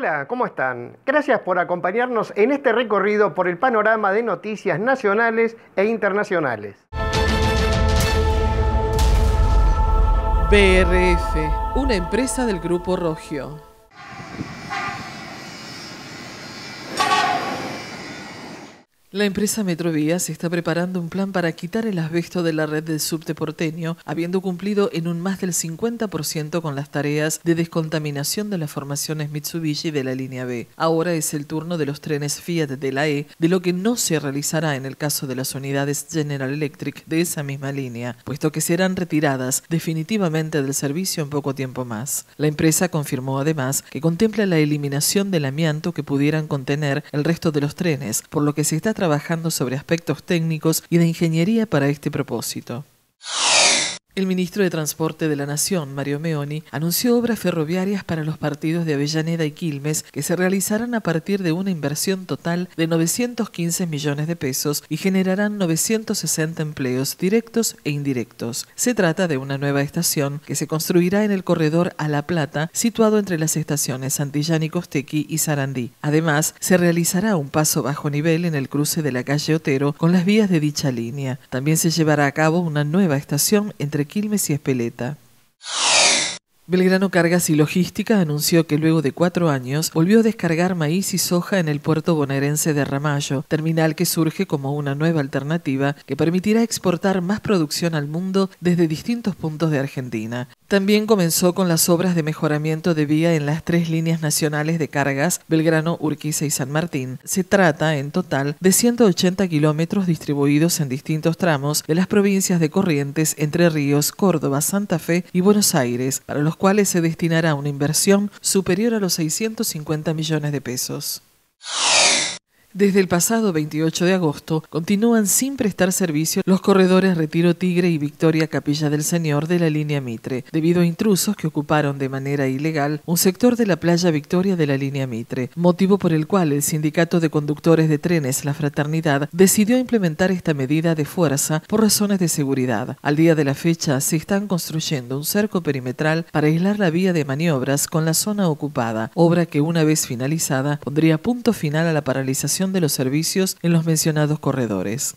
Hola, ¿cómo están? Gracias por acompañarnos en este recorrido por el panorama de noticias nacionales e internacionales. BRF, una empresa del Grupo Rogio. La empresa Metrovías está preparando un plan para quitar el asbesto de la red del subte porteño, habiendo cumplido en un más del 50% con las tareas de descontaminación de las formaciones Mitsubishi de la línea B. Ahora es el turno de los trenes Fiat de la E, de lo que no se realizará en el caso de las unidades General Electric de esa misma línea, puesto que serán retiradas definitivamente del servicio en poco tiempo más. La empresa confirmó además que contempla la eliminación del amianto que pudieran contener el resto de los trenes, por lo que se está trabajando sobre aspectos técnicos y de ingeniería para este propósito. El ministro de Transporte de la Nación, Mario Meoni, anunció obras ferroviarias para los partidos de Avellaneda y Quilmes que se realizarán a partir de una inversión total de 915 millones de pesos y generarán 960 empleos directos e indirectos. Se trata de una nueva estación que se construirá en el corredor a La Plata, situado entre las estaciones Santillán y Costequi y Sarandí. Además, se realizará un paso bajo nivel en el cruce de la calle Otero con las vías de dicha línea. También se llevará a cabo una nueva estación entre Quilmes y Espeleta. Belgrano Cargas y Logística anunció que luego de cuatro años volvió a descargar maíz y soja en el puerto bonaerense de Ramallo, terminal que surge como una nueva alternativa que permitirá exportar más producción al mundo desde distintos puntos de Argentina. También comenzó con las obras de mejoramiento de vía en las tres líneas nacionales de cargas Belgrano, Urquiza y San Martín. Se trata, en total, de 180 kilómetros distribuidos en distintos tramos de las provincias de Corrientes, Entre Ríos, Córdoba, Santa Fe y Buenos Aires, para los cuales se destinará una inversión superior a los 650 millones de pesos. Desde el pasado 28 de agosto continúan sin prestar servicio los corredores Retiro Tigre y Victoria Capilla del Señor de la línea Mitre, debido a intrusos que ocuparon de manera ilegal un sector de la playa Victoria de la línea Mitre, motivo por el cual el Sindicato de Conductores de Trenes La Fraternidad decidió implementar esta medida de fuerza por razones de seguridad. Al día de la fecha se están construyendo un cerco perimetral para aislar la vía de maniobras con la zona ocupada, obra que una vez finalizada pondría punto final a la paralización de los servicios en los mencionados corredores.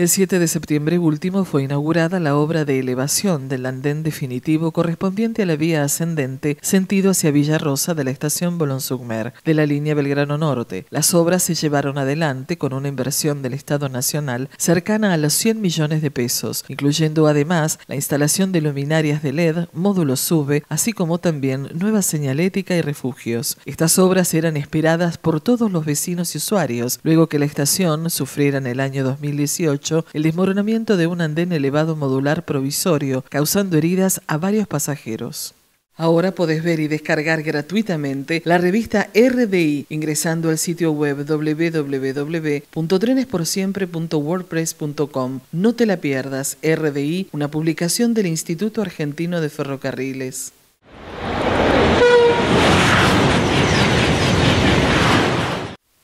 El 7 de septiembre último fue inaugurada la obra de elevación del andén definitivo correspondiente a la vía ascendente sentido hacia Villa Rosa de la estación bolón de la línea Belgrano Norte. Las obras se llevaron adelante con una inversión del Estado Nacional cercana a los 100 millones de pesos, incluyendo además la instalación de luminarias de LED, módulos SUBE, así como también nueva señalética y refugios. Estas obras eran esperadas por todos los vecinos y usuarios, luego que la estación sufriera en el año 2018 el desmoronamiento de un andén elevado modular provisorio, causando heridas a varios pasajeros. Ahora puedes ver y descargar gratuitamente la revista RDI ingresando al sitio web www.trenesporsiempre.wordpress.com. No te la pierdas, RDI, una publicación del Instituto Argentino de Ferrocarriles.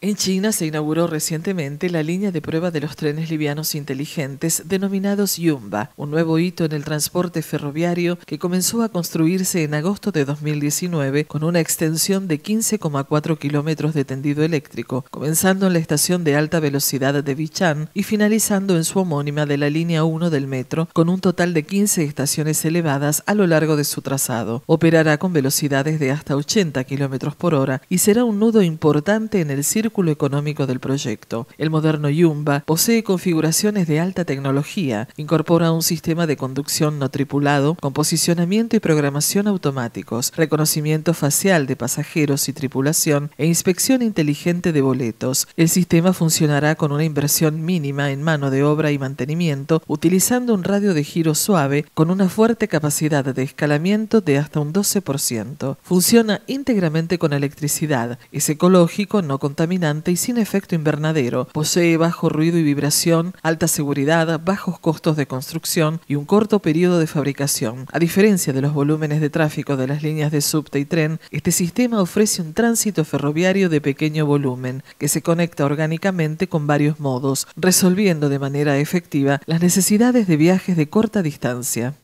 En China se inauguró recientemente la línea de prueba de los trenes livianos inteligentes denominados Yumba, un nuevo hito en el transporte ferroviario que comenzó a construirse en agosto de 2019 con una extensión de 15,4 kilómetros de tendido eléctrico, comenzando en la estación de alta velocidad de Vichan y finalizando en su homónima de la línea 1 del metro, con un total de 15 estaciones elevadas a lo largo de su trazado. Operará con velocidades de hasta 80 kilómetros por hora y será un nudo importante en el círculo económico del proyecto. El moderno Yumba posee configuraciones de alta tecnología, incorpora un sistema de conducción no tripulado con posicionamiento y programación automáticos, reconocimiento facial de pasajeros y tripulación e inspección inteligente de boletos. El sistema funcionará con una inversión mínima en mano de obra y mantenimiento, utilizando un radio de giro suave con una fuerte capacidad de escalamiento de hasta un 12%. Funciona íntegramente con electricidad, es ecológico, no contaminante y sin efecto invernadero. Posee bajo ruido y vibración, alta seguridad, bajos costos de construcción y un corto periodo de fabricación. A diferencia de los volúmenes de tráfico de las líneas de subte y tren, este sistema ofrece un tránsito ferroviario de pequeño volumen que se conecta orgánicamente con varios modos, resolviendo de manera efectiva las necesidades de viajes de corta distancia.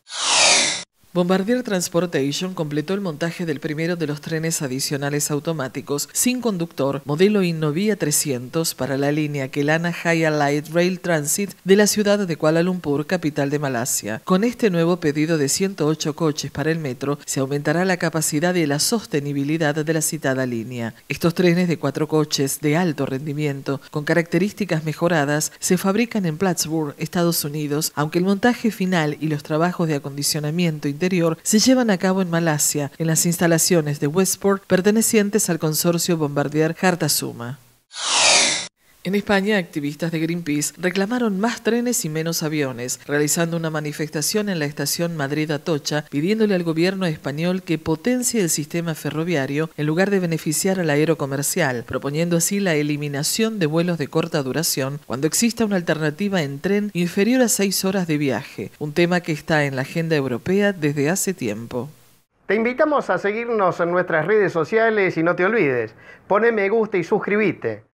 Bombardier Transportation completó el montaje del primero de los trenes adicionales automáticos sin conductor modelo Innovia 300 para la línea Kelana High Light Rail Transit de la ciudad de Kuala Lumpur, capital de Malasia. Con este nuevo pedido de 108 coches para el metro, se aumentará la capacidad y la sostenibilidad de la citada línea. Estos trenes de cuatro coches de alto rendimiento, con características mejoradas, se fabrican en Plattsburgh, Estados Unidos, aunque el montaje final y los trabajos de acondicionamiento se llevan a cabo en Malasia, en las instalaciones de Westport pertenecientes al consorcio Bombardier Hartasuma. En España, activistas de Greenpeace reclamaron más trenes y menos aviones, realizando una manifestación en la estación Madrid-Atocha, pidiéndole al gobierno español que potencie el sistema ferroviario en lugar de beneficiar al aerocomercial, proponiendo así la eliminación de vuelos de corta duración cuando exista una alternativa en tren inferior a seis horas de viaje, un tema que está en la agenda europea desde hace tiempo. Te invitamos a seguirnos en nuestras redes sociales y no te olvides, pone me gusta y suscríbete.